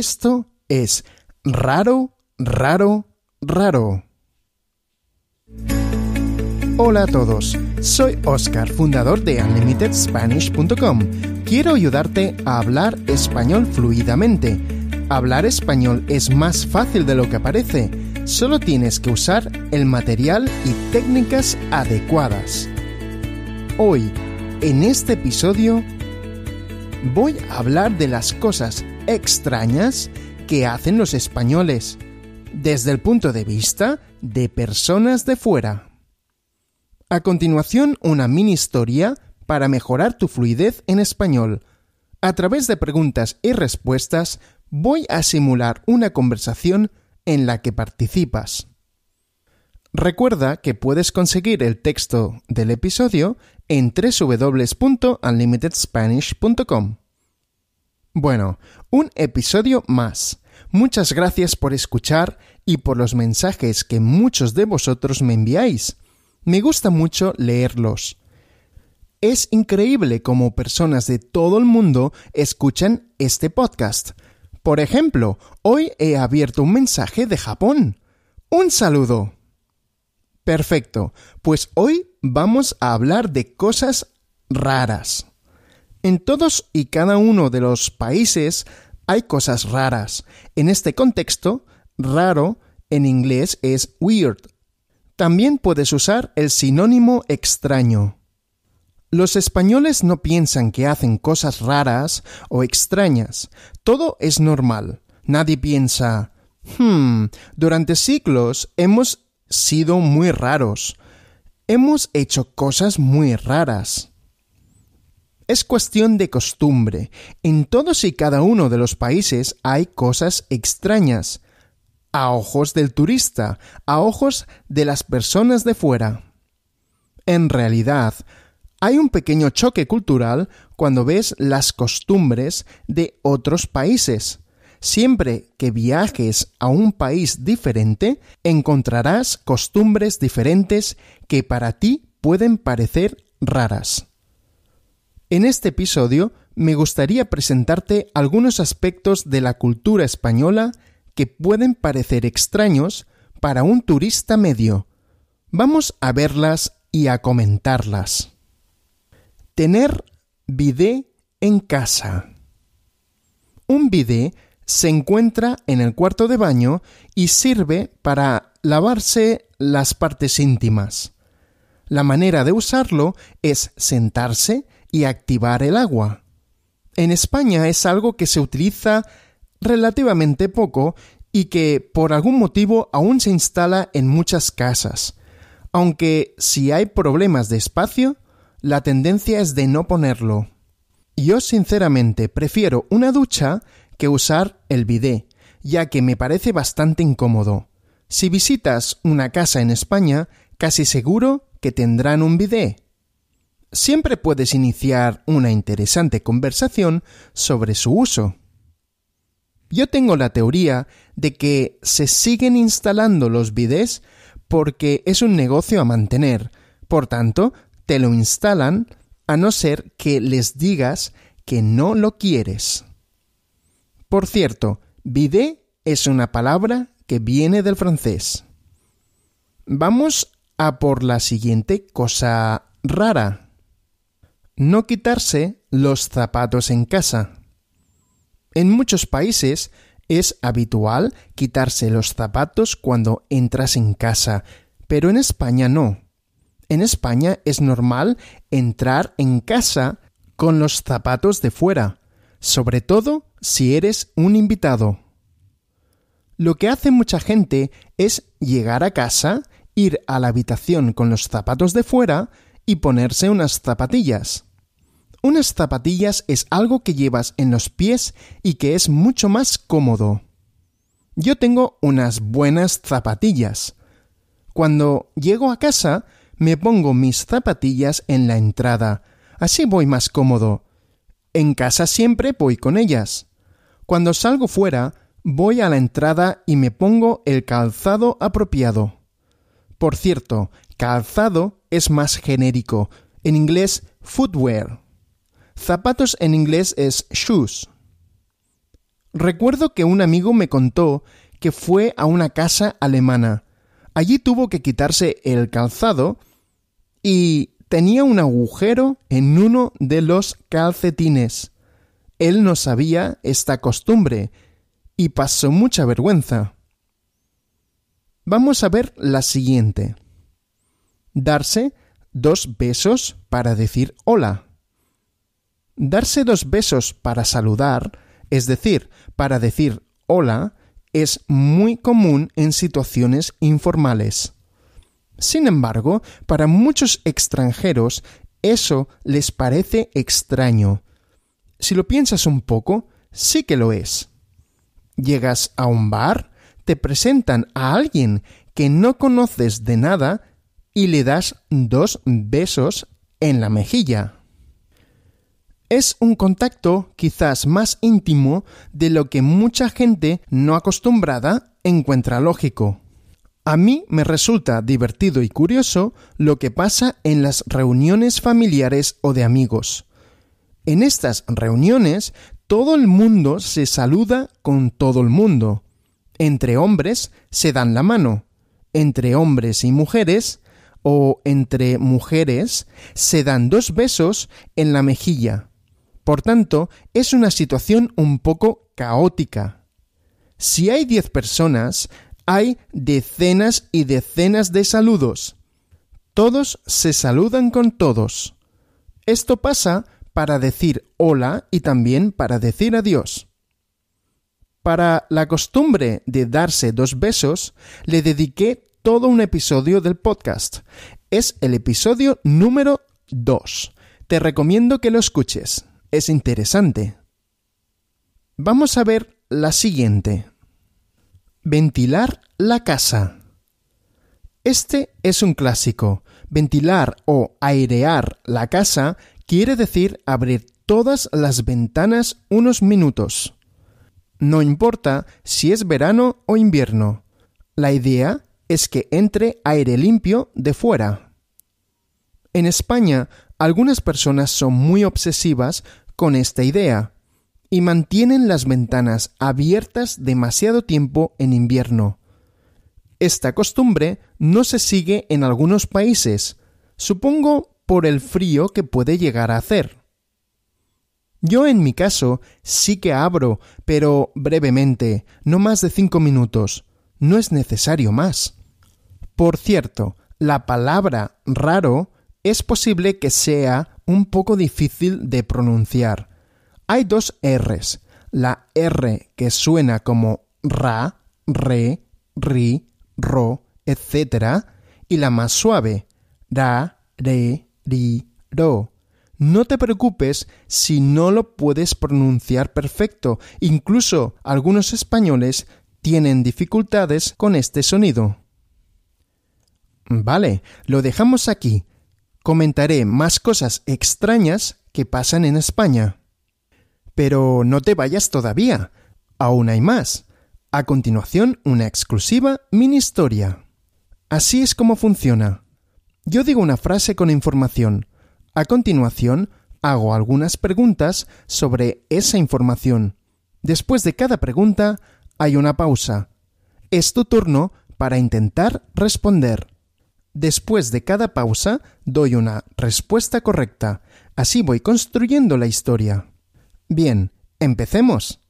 Esto es raro, raro, raro. Hola a todos, soy Oscar, fundador de UnlimitedSpanish.com. Quiero ayudarte a hablar español fluidamente. Hablar español es más fácil de lo que parece, solo tienes que usar el material y técnicas adecuadas. Hoy, en este episodio, voy a hablar de las cosas extrañas que hacen los españoles, desde el punto de vista de personas de fuera. A continuación, una mini historia para mejorar tu fluidez en español. A través de preguntas y respuestas, voy a simular una conversación en la que participas. Recuerda que puedes conseguir el texto del episodio en www.unlimitedspanish.com. Bueno, un episodio más. Muchas gracias por escuchar y por los mensajes que muchos de vosotros me enviáis. Me gusta mucho leerlos. Es increíble cómo personas de todo el mundo escuchan este podcast. Por ejemplo, hoy he abierto un mensaje de Japón. Un saludo. Perfecto, pues hoy vamos a hablar de cosas raras. En todos y cada uno de los países hay cosas raras. En este contexto, raro en inglés es weird. También puedes usar el sinónimo extraño. Los españoles no piensan que hacen cosas raras o extrañas. Todo es normal. Nadie piensa, hmm, durante siglos hemos sido muy raros. Hemos hecho cosas muy raras. Es cuestión de costumbre. En todos y cada uno de los países hay cosas extrañas, a ojos del turista, a ojos de las personas de fuera. En realidad, hay un pequeño choque cultural cuando ves las costumbres de otros países. Siempre que viajes a un país diferente, encontrarás costumbres diferentes que para ti pueden parecer raras. En este episodio me gustaría presentarte algunos aspectos de la cultura española que pueden parecer extraños para un turista medio. Vamos a verlas y a comentarlas. Tener bidé en casa. Un bidé se encuentra en el cuarto de baño y sirve para lavarse las partes íntimas. La manera de usarlo es sentarse y activar el agua. En España es algo que se utiliza relativamente poco y que por algún motivo aún se instala en muchas casas. Aunque si hay problemas de espacio, la tendencia es de no ponerlo. Yo sinceramente prefiero una ducha que usar el bidé, ya que me parece bastante incómodo. Si visitas una casa en España, casi seguro que tendrán un bidé siempre puedes iniciar una interesante conversación sobre su uso. Yo tengo la teoría de que se siguen instalando los bidés porque es un negocio a mantener, por tanto, te lo instalan a no ser que les digas que no lo quieres. Por cierto, bidé es una palabra que viene del francés. Vamos a por la siguiente cosa rara no quitarse los zapatos en casa. En muchos países es habitual quitarse los zapatos cuando entras en casa, pero en España no. En España es normal entrar en casa con los zapatos de fuera, sobre todo si eres un invitado. Lo que hace mucha gente es llegar a casa, ir a la habitación con los zapatos de fuera y ponerse unas zapatillas. Unas zapatillas es algo que llevas en los pies y que es mucho más cómodo. Yo tengo unas buenas zapatillas. Cuando llego a casa, me pongo mis zapatillas en la entrada. Así voy más cómodo. En casa siempre voy con ellas. Cuando salgo fuera, voy a la entrada y me pongo el calzado apropiado. Por cierto, calzado es más genérico. En inglés, footwear. Zapatos en inglés es shoes. Recuerdo que un amigo me contó que fue a una casa alemana. Allí tuvo que quitarse el calzado y tenía un agujero en uno de los calcetines. Él no sabía esta costumbre y pasó mucha vergüenza. Vamos a ver la siguiente. Darse dos besos para decir hola. Darse dos besos para saludar, es decir, para decir hola, es muy común en situaciones informales. Sin embargo, para muchos extranjeros eso les parece extraño. Si lo piensas un poco, sí que lo es. Llegas a un bar, te presentan a alguien que no conoces de nada y le das dos besos en la mejilla. Es un contacto quizás más íntimo de lo que mucha gente no acostumbrada encuentra lógico. A mí me resulta divertido y curioso lo que pasa en las reuniones familiares o de amigos. En estas reuniones todo el mundo se saluda con todo el mundo. Entre hombres se dan la mano. Entre hombres y mujeres o entre mujeres se dan dos besos en la mejilla. Por tanto, es una situación un poco caótica. Si hay 10 personas, hay decenas y decenas de saludos. Todos se saludan con todos. Esto pasa para decir hola y también para decir adiós. Para la costumbre de darse dos besos, le dediqué todo un episodio del podcast. Es el episodio número 2. Te recomiendo que lo escuches es interesante. Vamos a ver la siguiente. Ventilar la casa. Este es un clásico. Ventilar o airear la casa quiere decir abrir todas las ventanas unos minutos. No importa si es verano o invierno. La idea es que entre aire limpio de fuera. En España, algunas personas son muy obsesivas con esta idea y mantienen las ventanas abiertas demasiado tiempo en invierno. Esta costumbre no se sigue en algunos países, supongo por el frío que puede llegar a hacer. Yo en mi caso sí que abro, pero brevemente, no más de cinco minutos. No es necesario más. Por cierto, la palabra raro es posible que sea un poco difícil de pronunciar. Hay dos Rs, la R que suena como ra, re, ri, ro, etc. y la más suave, ra, re, ri, ro. No te preocupes si no lo puedes pronunciar perfecto. Incluso algunos españoles tienen dificultades con este sonido. Vale, lo dejamos aquí comentaré más cosas extrañas que pasan en España. Pero no te vayas todavía, aún hay más. A continuación, una exclusiva mini historia. Así es como funciona. Yo digo una frase con información. A continuación, hago algunas preguntas sobre esa información. Después de cada pregunta, hay una pausa. Es tu turno para intentar responder. Después de cada pausa, doy una respuesta correcta. Así voy construyendo la historia. Bien, empecemos.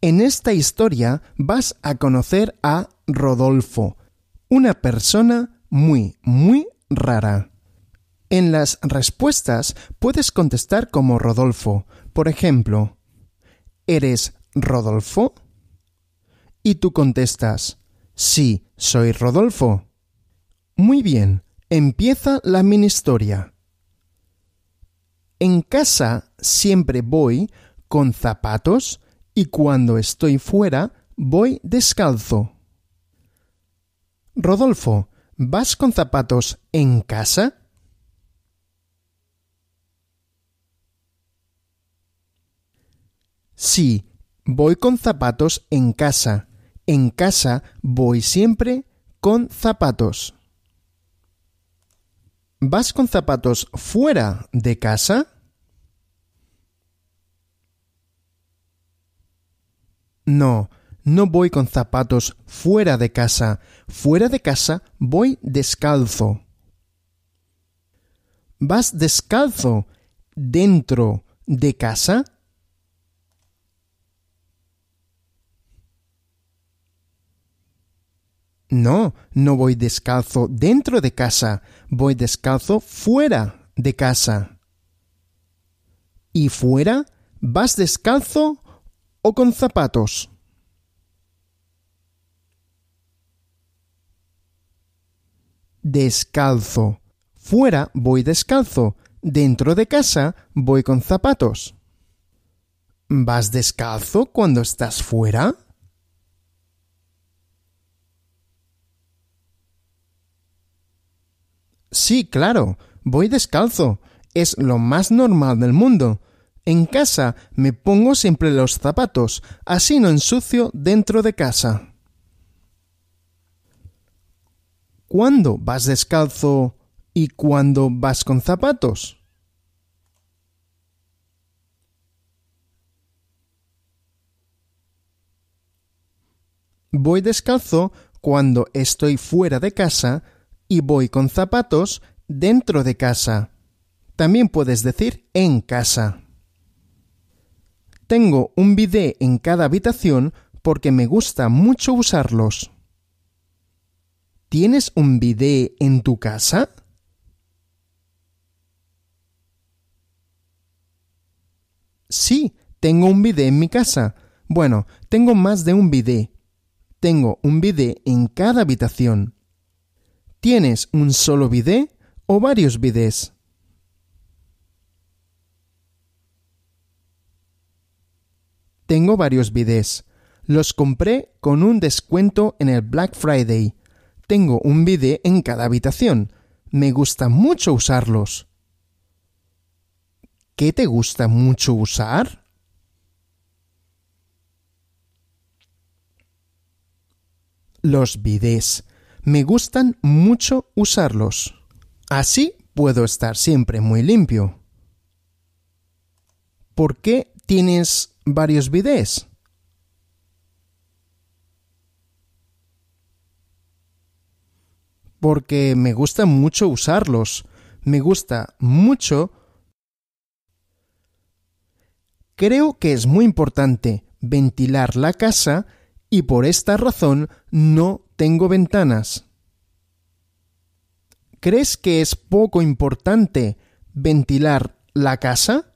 En esta historia vas a conocer a Rodolfo, una persona muy, muy rara. En las respuestas puedes contestar como Rodolfo. Por ejemplo, ¿eres Rodolfo? Y tú contestas, sí, soy Rodolfo. Muy bien, empieza la mini historia. En casa siempre voy con zapatos y cuando estoy fuera voy descalzo. Rodolfo, ¿vas con zapatos en casa? Sí, voy con zapatos en casa. En casa voy siempre con zapatos. ¿Vas con zapatos fuera de casa? No, no voy con zapatos fuera de casa. Fuera de casa voy descalzo. ¿Vas descalzo dentro de casa? No, no voy descalzo dentro de casa, voy descalzo fuera de casa. ¿Y fuera? ¿Vas descalzo o con zapatos? Descalzo. Fuera voy descalzo. Dentro de casa voy con zapatos. ¿Vas descalzo cuando estás fuera? Sí, claro, voy descalzo. Es lo más normal del mundo. En casa me pongo siempre los zapatos, así no ensucio dentro de casa. ¿Cuándo vas descalzo y cuándo vas con zapatos? Voy descalzo cuando estoy fuera de casa y voy con zapatos dentro de casa. También puedes decir en casa. Tengo un bidé en cada habitación porque me gusta mucho usarlos. ¿Tienes un bidé en tu casa? Sí, tengo un bidé en mi casa. Bueno, tengo más de un bidé. Tengo un bidé en cada habitación. ¿Tienes un solo bidé o varios bidés? Tengo varios bidés. Los compré con un descuento en el Black Friday. Tengo un bidé en cada habitación. Me gusta mucho usarlos. ¿Qué te gusta mucho usar? Los bidés. Me gustan mucho usarlos. Así puedo estar siempre muy limpio. ¿Por qué tienes varios bidés? Porque me gusta mucho usarlos. Me gusta mucho. Creo que es muy importante ventilar la casa y por esta razón no tengo ventanas. ¿Crees que es poco importante ventilar la casa?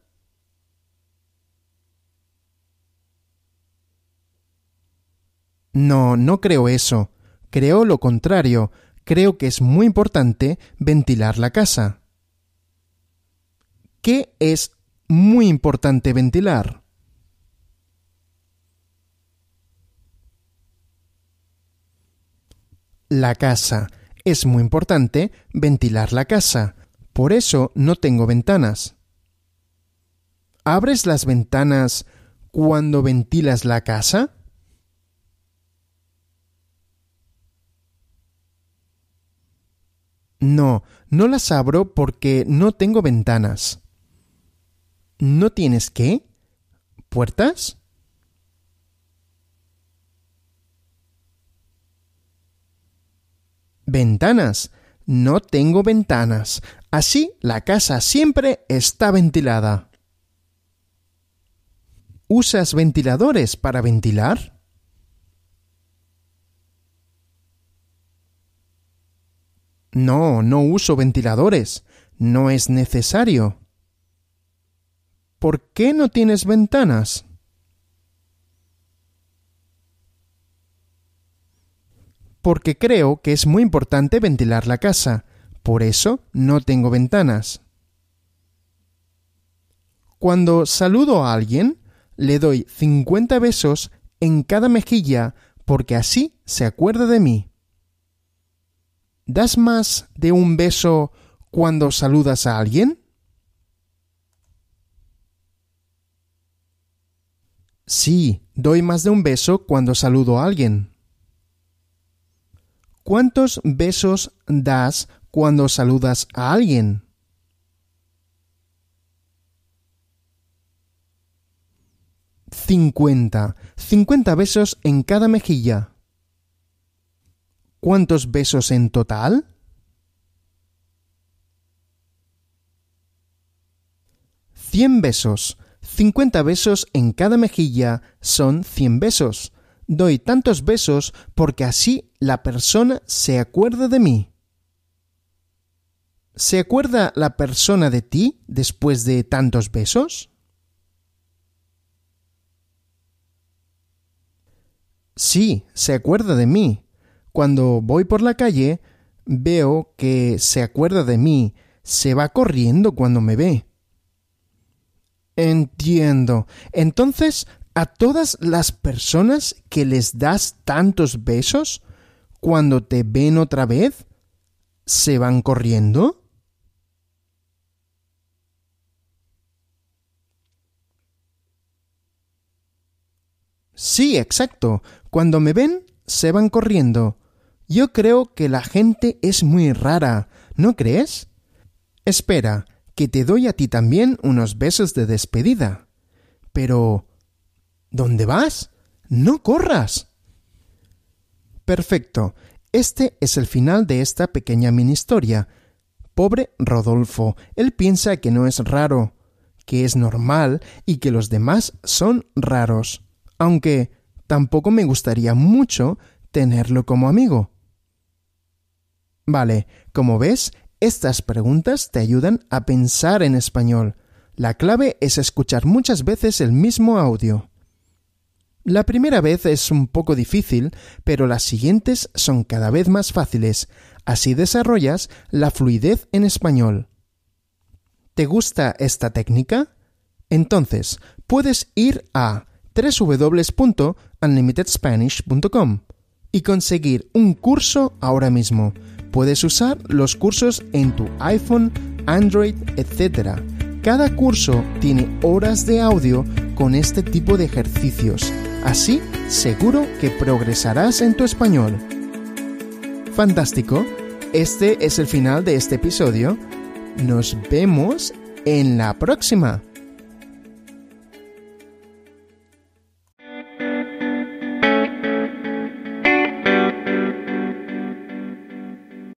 No, no creo eso. Creo lo contrario. Creo que es muy importante ventilar la casa. ¿Qué es muy importante ventilar? la casa. Es muy importante ventilar la casa. Por eso no tengo ventanas. ¿Abres las ventanas cuando ventilas la casa? No, no las abro porque no tengo ventanas. ¿No tienes qué? ¿Puertas? ventanas. No tengo ventanas. Así la casa siempre está ventilada. ¿Usas ventiladores para ventilar? No, no uso ventiladores. No es necesario. ¿Por qué no tienes ventanas? porque creo que es muy importante ventilar la casa, por eso no tengo ventanas. Cuando saludo a alguien, le doy 50 besos en cada mejilla porque así se acuerda de mí. ¿Das más de un beso cuando saludas a alguien? Sí, doy más de un beso cuando saludo a alguien. ¿Cuántos besos das cuando saludas a alguien? Cincuenta. 50 besos en cada mejilla. ¿Cuántos besos en total? Cien besos. Cincuenta besos en cada mejilla son cien besos doy tantos besos porque así la persona se acuerda de mí. ¿Se acuerda la persona de ti después de tantos besos? Sí, se acuerda de mí. Cuando voy por la calle, veo que se acuerda de mí, se va corriendo cuando me ve. Entiendo. Entonces a todas las personas que les das tantos besos, cuando te ven otra vez, se van corriendo? Sí, exacto. Cuando me ven, se van corriendo. Yo creo que la gente es muy rara, ¿no crees? Espera, que te doy a ti también unos besos de despedida. Pero, ¿Dónde vas? No corras. Perfecto. Este es el final de esta pequeña mini historia. Pobre Rodolfo, él piensa que no es raro, que es normal y que los demás son raros. Aunque tampoco me gustaría mucho tenerlo como amigo. Vale, como ves, estas preguntas te ayudan a pensar en español. La clave es escuchar muchas veces el mismo audio. La primera vez es un poco difícil, pero las siguientes son cada vez más fáciles. Así desarrollas la fluidez en español. ¿Te gusta esta técnica? Entonces, puedes ir a www.unlimitedspanish.com y conseguir un curso ahora mismo. Puedes usar los cursos en tu iPhone, Android, etc. Cada curso tiene horas de audio con este tipo de ejercicios Así, seguro que progresarás en tu español. Fantástico. Este es el final de este episodio. Nos vemos en la próxima.